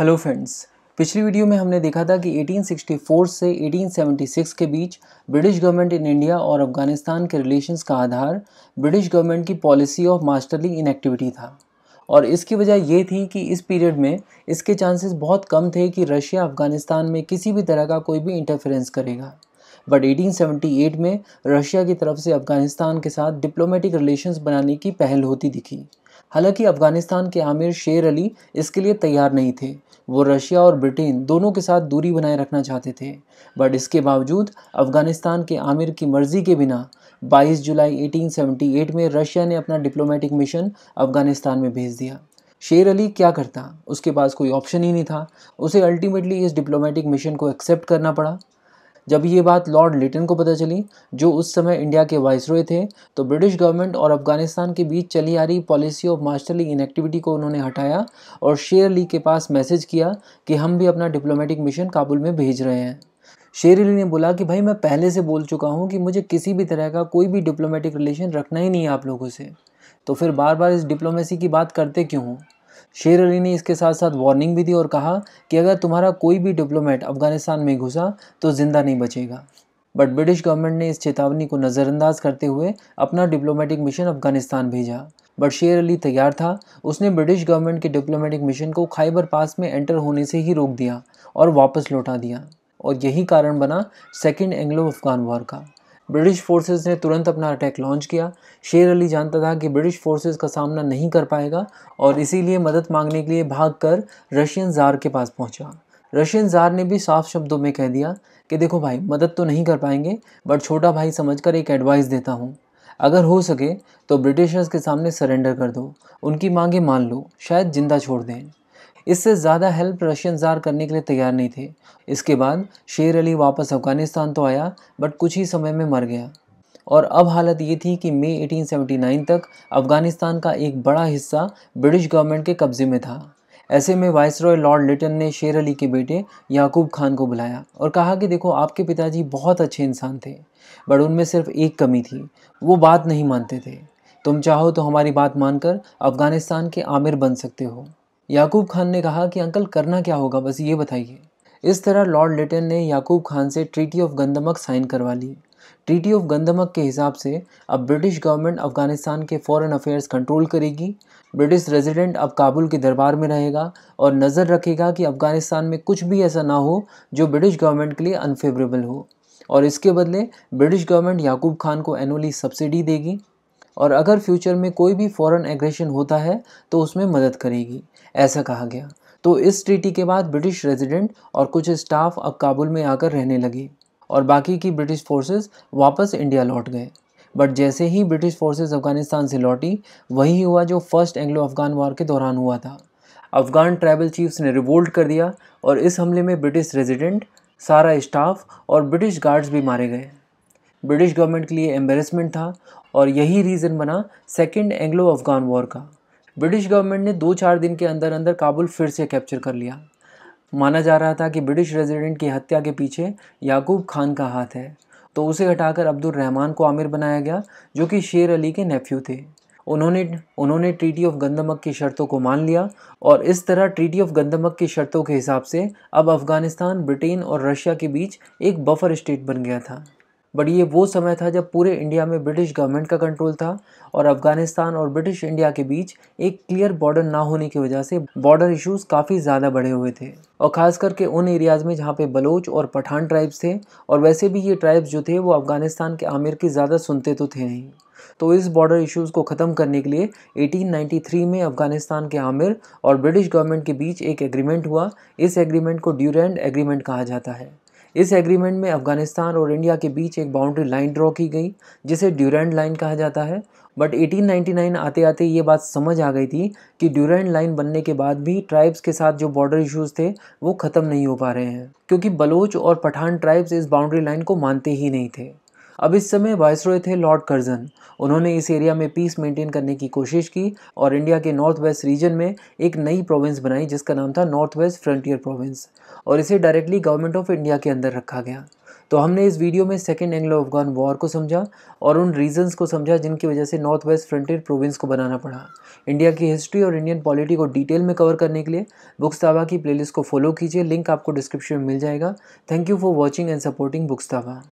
hello friends पिछली video में हमने देखा था कि 1864 से 1876 के बीच ब्रिटिश गवर्नमेंट इन इंडिया और अफगानिस्तान के रिलेशंस का आधार ब्रिटिश गवर्नमेंट की पॉलिसी ऑफ मास्टरली इनएक्टिविटी था और इसकी वजह ये थी कि इस पीरियड में इसके चांसेस बहुत कम थे कि रशिया अफगानिस्तान में किसी भी तरह का कोई भी इंटरफेरेंस करेगा बट 1878 में रशिया की तरफ से अफगानिस्तान के साथ डिप्लोमेटिक रिलेशंस बनाने की पहल होती दिखी हालांकि अफगानिस्तान के आमिर शेर अली इसके लिए तैयार नहीं थे वो रशिया और ब्रिटेन दोनों के साथ दूरी बनाए रखना चाहते थे बट इसके बावजूद अफगानिस्तान के आमिर की मर्जी के बिना 22 जुलाई 1878 में रशिया ने अपना डिप्लोमेटिक मिशन अफगानिस्तान में भेज दिया शेर अली क्या करता उसके पास कोई ऑप्शन ही नहीं था उसे अल्टीमेटली इस डिप्लोमेटिक मिशन को एक्सेप्ट करना पड़ा जब ये बात लॉर्ड लिटन को पता चली जो उस समय इंडिया के रॉय थे तो ब्रिटिश गवर्नमेंट और अफगानिस्तान के बीच चली आ रही पॉलिसी ऑफ मास्टरली इनएक्टिविटी को उन्होंने हटाया और शेर अली के पास मैसेज किया कि हम भी अपना डिप्लोमेटिक मिशन काबुल में भेज रहे हैं शेर अली ने बोला कि भाई मैं पहले से बोल चुका हूँ कि मुझे किसी भी तरह का कोई भी डिप्लोमेटिक रिलेशन रखना ही नहीं है आप लोगों से तो फिर बार बार इस डिप्लोमेसी की बात करते क्यों हूँ शेर अली ने इसके साथ साथ वार्निंग भी दी और कहा कि अगर तुम्हारा कोई भी डिप्लोमेट अफगानिस्तान में घुसा तो ज़िंदा नहीं बचेगा बट ब्रिटिश गवर्नमेंट ने इस चेतावनी को नज़रअंदाज करते हुए अपना डिप्लोमेटिक मिशन अफगानिस्तान भेजा बट शेर अली तैयार था उसने ब्रिटिश गवर्नमेंट के डिप्लोमेटिक मिशन को खाइबर पास में एंटर होने से ही रोक दिया और वापस लौटा दिया और यही कारण बना सेकेंड एंग्लो अफगान वॉर का ब्रिटिश फोर्सेस ने तुरंत अपना अटैक लॉन्च किया शेर अली जानता था कि ब्रिटिश फोर्सेस का सामना नहीं कर पाएगा और इसीलिए मदद मांगने के लिए भागकर रशियन जार के पास पहुंचा रशियन जार ने भी साफ शब्दों में कह दिया कि देखो भाई मदद तो नहीं कर पाएंगे बट छोटा भाई समझकर एक एडवाइस देता हूँ अगर हो सके तो ब्रिटिशर्स के सामने सरेंडर कर दो उनकी मांगें मान लो शायद जिंदा छोड़ दें इससे ज़्यादा हेल्प रशियन जार करने के लिए तैयार नहीं थे इसके बाद शेर अली वापस अफगानिस्तान तो आया बट कुछ ही समय में मर गया और अब हालत ये थी कि मई 1879 तक अफगानिस्तान का एक बड़ा हिस्सा ब्रिटिश गवर्नमेंट के कब्ज़े में था ऐसे में वाइस रॉय लॉर्ड लिटन ने शेर अली के बेटे याकूब खान को बुलाया और कहा कि देखो आपके पिताजी बहुत अच्छे इंसान थे बट उनमें सिर्फ एक कमी थी वो बात नहीं मानते थे तुम चाहो तो हमारी बात मानकर अफ़गानिस्तान के आमिर बन सकते हो याकूब खान ने कहा कि अंकल करना क्या होगा बस ये बताइए इस तरह लॉर्ड लिटन ने याकूब खान से ट्रीटी ऑफ गंदमक साइन करवा ली ट्रीटी ऑफ गंदमक के हिसाब से अब ब्रिटिश गवर्नमेंट अफगानिस्तान के फॉरेन अफेयर्स कंट्रोल करेगी ब्रिटिश रेजिडेंट अब काबुल के दरबार में रहेगा और नज़र रखेगा कि अफगानिस्तान में कुछ भी ऐसा ना हो जो ब्रिटिश गवर्नमेंट के लिए अनफेवरेबल हो और इसके बदले ब्रिटिश गवर्नमेंट याकूब खान को एनुअली सब्सिडी देगी और अगर फ्यूचर में कोई भी फॉरेन एग्रेशन होता है तो उसमें मदद करेगी ऐसा कहा गया तो इस ट्रीटी के बाद ब्रिटिश रेजिडेंट और कुछ स्टाफ अब काबुल में आकर रहने लगे और बाकी की ब्रिटिश फोर्सेस वापस इंडिया लौट गए बट जैसे ही ब्रिटिश फोर्सेस अफगानिस्तान से लौटी वही हुआ जो फर्स्ट एंग्लो अफगान वार के दौरान हुआ था अफगान ट्राइबल चीफ्स ने रिवोल्ट कर दिया और इस हमले में ब्रिटिश रेजिडेंट सारा स्टाफ और ब्रिटिश गार्ड्स भी मारे गए ब्रिटिश गवर्नमेंट के लिए एम्बेरसमेंट था और यही रीज़न बना सेकेंड एंग्लो अफगान वॉर का ब्रिटिश गवर्नमेंट ने दो चार दिन के अंदर अंदर काबुल फिर से कैप्चर कर लिया माना जा रहा था कि ब्रिटिश रेजिडेंट की हत्या के पीछे याकूब खान का हाथ है तो उसे हटाकर अब्दुल रहमान को आमिर बनाया गया जो कि शेर अली के नेफ्यू थे उन्होंने उन्होंने ट्रीटी ऑफ गंदमक की शर्तों को मान लिया और इस तरह ट्रीटी ऑफ गंदमक की शर्तों के हिसाब से अब अफ़गानिस्तान ब्रिटेन और रशिया के बीच एक बफर स्टेट बन गया था बट ये वो समय था जब पूरे इंडिया में ब्रिटिश गवर्नमेंट का कंट्रोल था और अफ़गानिस्तान और ब्रिटिश इंडिया के बीच एक क्लियर बॉर्डर ना होने की वजह से बॉर्डर इश्यूज काफ़ी ज़्यादा बढ़े हुए थे और ख़ास करके उन एरियाज़ में जहाँ पे बलोच और पठान ट्राइब्स थे और वैसे भी ये ट्राइब्स जो थे वो अफ़गानिस्तान के आमिर की ज़्यादा सुनते तो थे नहीं तो इस बॉर्डर इश्यूज़ को ख़त्म करने के लिए 1893 में अफ़गानिस्तान के आमिर और ब्रिटिश गवर्नमेंट के बीच एक एग्रीमेंट हुआ इस एग्रीमेंट को ड्यूरेंड एग्रीमेंट कहा जाता है इस एग्रीमेंट में अफगानिस्तान और इंडिया के बीच एक बाउंड्री लाइन ड्रॉ की गई जिसे ड्यूरेंट लाइन कहा जाता है बट 1899 आते आते ये बात समझ आ गई थी कि ड्यूरेंट लाइन बनने के बाद भी ट्राइब्स के साथ जो बॉर्डर इश्यूज थे वो ख़त्म नहीं हो पा रहे हैं क्योंकि बलोच और पठान ट्राइब्स इस बाउंड्री लाइन को मानते ही नहीं थे अब इस समय वॉइस थे लॉर्ड कर्जन उन्होंने इस एरिया में पीस मेंटेन करने की कोशिश की और इंडिया के नॉर्थ वेस्ट रीजन में एक नई प्रोविंस बनाई जिसका नाम था नॉर्थ वेस्ट फ्रंटियर प्रोविंस और इसे डायरेक्टली गवर्नमेंट ऑफ इंडिया के अंदर रखा गया तो हमने इस वीडियो में सेकेंड एंग्लो अफगान वॉर को समझा और उन रीजंस को समझा जिनकी वजह से नॉर्थ वेस्ट फ्रंटियर प्रोविंस को बनाना पड़ा इंडिया की हिस्ट्री और इंडियन पॉलिटी को डिटेल में कवर करने के लिए बुक्सतावा की प्लेलिस्ट को फॉलो कीजिए लिंक आपको डिस्क्रिप्शन में मिल जाएगा thank you for watching and supporting बुक्सतावा